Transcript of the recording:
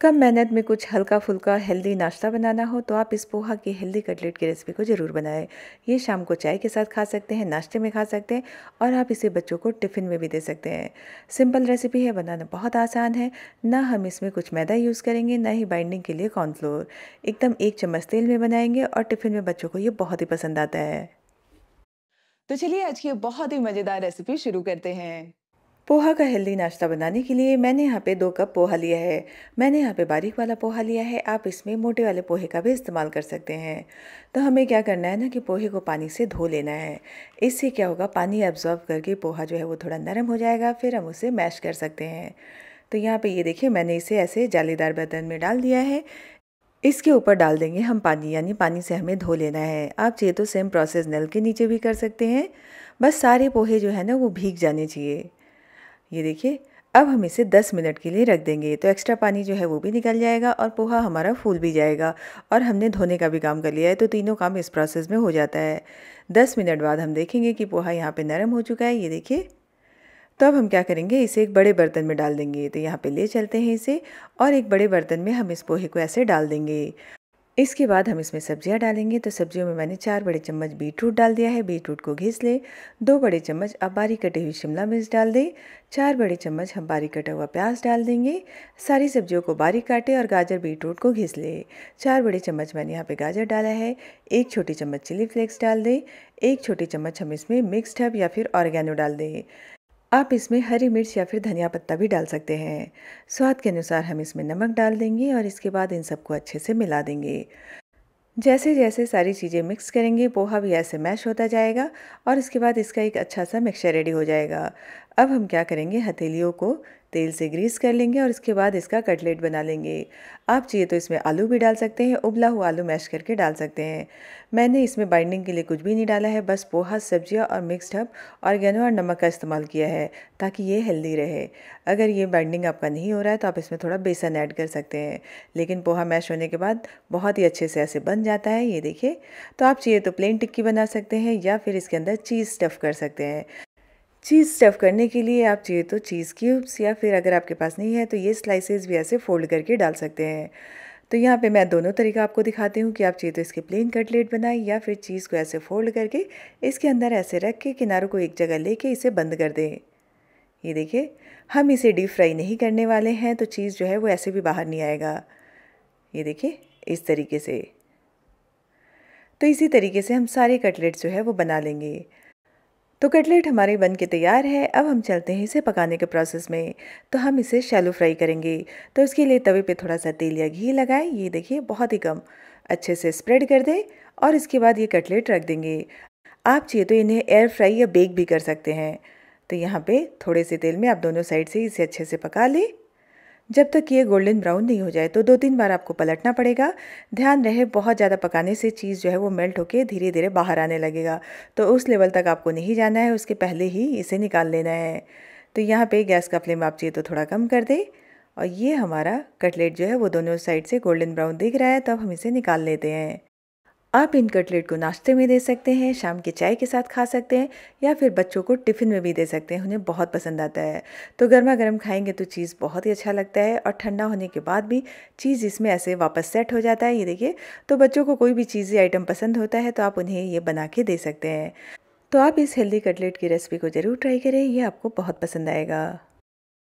कम मेहनत में कुछ हल्का फुल्का हेल्दी नाश्ता बनाना हो तो आप इस पोहा की हेल्दी कटलेट की रेसिपी को ज़रूर बनाएं ये शाम को चाय के साथ खा सकते हैं नाश्ते में खा सकते हैं और आप इसे बच्चों को टिफ़िन में भी दे सकते हैं सिंपल रेसिपी है बनाना बहुत आसान है ना हम इसमें कुछ मैदा यूज़ करेंगे ना ही बाइंडिंग के लिए कॉर्नफ्लोर एकदम एक चम्मच तेल में बनाएंगे और टिफ़िन में बच्चों को ये बहुत ही पसंद आता है तो चलिए आज की बहुत ही मज़ेदार रेसिपी शुरू करते हैं पोहा का हेल्दी नाश्ता बनाने के लिए मैंने यहाँ पे दो कप पोहा लिया है मैंने यहाँ पे बारीक वाला पोहा लिया है आप इसमें मोटे वाले पोहे का भी इस्तेमाल कर सकते हैं तो हमें क्या करना है ना कि पोहे को पानी से धो लेना है इससे क्या होगा पानी एब्जॉर्व करके पोहा जो है वो थोड़ा नरम हो जाएगा फिर हम उसे मैश कर सकते हैं तो यहाँ पर ये देखिए मैंने इसे ऐसे जालीदार बर्तन में डाल दिया है इसके ऊपर डाल देंगे हम पानी यानी पानी से हमें धो लेना है आप चाहिए तो सेम प्रोसेस नल के नीचे भी कर सकते हैं बस सारे पोहे जो है ना वो भीग जाने चाहिए ये देखिए अब हम इसे 10 मिनट के लिए रख देंगे तो एक्स्ट्रा पानी जो है वो भी निकल जाएगा और पोहा हमारा फूल भी जाएगा और हमने धोने का भी काम कर लिया है तो तीनों काम इस प्रोसेस में हो जाता है 10 मिनट बाद हम देखेंगे कि पोहा यहाँ पे नरम हो चुका है ये देखिए तो अब हम क्या करेंगे इसे एक बड़े बर्तन में डाल देंगे तो यहाँ पर ले चलते हैं इसे और एक बड़े बर्तन में हम इस पोहे को ऐसे डाल देंगे इसके बाद हम इसमें सब्जियां डालेंगे तो सब्जियों में मैंने चार बड़े चम्मच बीटरूट डाल दिया है बीटरूट को घिस ले दो बड़े चम्मच अब बारीक कटी हुई शिमला मिर्च डाल दें चार बड़े चम्मच हम बारीक कटा हुआ प्याज डाल देंगे सारी सब्जियों को बारीक काटे और गाजर बीटरूट को घिस ले चार बड़े चम्मच मैंने यहाँ पर गाजर डाला है एक छोटी चम्मच चिली फ्लेक्स डाल दें एक छोटी चम्मच हम इसमें मिक्सड हब या फिर ऑर्गेनो डाल दें आप इसमें हरी मिर्च या फिर धनिया पत्ता भी डाल सकते हैं स्वाद के अनुसार हम इसमें नमक डाल देंगे और इसके बाद इन सबको अच्छे से मिला देंगे जैसे जैसे सारी चीज़ें मिक्स करेंगे पोहा भी ऐसे मैश होता जाएगा और इसके बाद इसका एक अच्छा सा मिक्सचर रेडी हो जाएगा अब हम क्या करेंगे हथेलियों को तेल से ग्रीस कर लेंगे और इसके बाद इसका कटलेट बना लेंगे आप चाहिए तो इसमें आलू भी डाल सकते हैं उबला हुआ आलू मैश करके डाल सकते हैं मैंने इसमें बाइंडिंग के लिए कुछ भी नहीं डाला है बस पोहा सब्जियां और मिक्सड हब ऑर्गेनो और नमक का इस्तेमाल किया है ताकि ये हेल्दी रहे अगर ये बाइंडिंग आपका नहीं हो रहा है तो आप इसमें थोड़ा बेसन ऐड कर सकते हैं लेकिन पोहा मैश होने के बाद बहुत ही अच्छे से ऐसे बन जाता है ये देखिए तो आप चाहिए तो प्लेन टिक्की बना सकते हैं या फिर इसके अंदर चीज़ स्टफ़ कर सकते हैं चीज़ स्टफ़ करने के लिए आप चाहिए तो चीज़ क्यूब्स या फिर अगर आपके पास नहीं है तो ये स्लाइसेस भी ऐसे फ़ोल्ड करके डाल सकते हैं तो यहाँ पे मैं दोनों तरीका आपको दिखाती हूँ कि आप चाहिए तो इसके प्लेन कटलेट बनाएं या फिर चीज़ को ऐसे फ़ोल्ड करके इसके अंदर ऐसे रख के किनारों को एक जगह लेके इसे बंद कर दें ये देखिए हम इसे डीप फ्राई नहीं करने वाले हैं तो चीज़ जो है वो ऐसे भी बाहर नहीं आएगा ये देखिए इस तरीके से तो इसी तरीके से हम सारे कटलेट्स जो है वो बना लेंगे तो कटलेट हमारे बन के तैयार है अब हम चलते हैं इसे पकाने के प्रोसेस में तो हम इसे शैलो फ्राई करेंगे तो इसके लिए तवे पे थोड़ा सा तेल या घी लगाएं ये देखिए बहुत ही कम अच्छे से स्प्रेड कर दें और इसके बाद ये कटलेट रख देंगे आप चाहिए तो इन्हें एयर फ्राई या बेक भी कर सकते हैं तो यहाँ पर थोड़े से तेल में आप दोनों साइड से इसे अच्छे से पका लें जब तक ये गोल्डन ब्राउन नहीं हो जाए तो दो तीन बार आपको पलटना पड़ेगा ध्यान रहे बहुत ज़्यादा पकाने से चीज़ जो है वो मेल्ट होकर धीरे धीरे बाहर आने लगेगा तो उस लेवल तक आपको नहीं जाना है उसके पहले ही इसे निकाल लेना है तो यहाँ पे गैस का फ्लेम आप चाहिए तो थोड़ा कम कर दें और ये हमारा कटलेट जो है वो दोनों साइड से गोल्डन ब्राउन दिख रहा है तो अब हम इसे निकाल लेते हैं आप इन कटलेट को नाश्ते में दे सकते हैं शाम के चाय के साथ खा सकते हैं या फिर बच्चों को टिफ़िन में भी दे सकते हैं उन्हें बहुत पसंद आता है तो गर्मा गर्म खाएंगे तो चीज़ बहुत ही अच्छा लगता है और ठंडा होने के बाद भी चीज़ इसमें ऐसे वापस सेट हो जाता है ये देखिए तो बच्चों को कोई भी चीज़ आइटम पसंद होता है तो आप उन्हें ये बना के दे सकते हैं तो आप इस हेल्दी कटलेट की रेसिपी को ज़रूर ट्राई करें यह आपको बहुत पसंद आएगा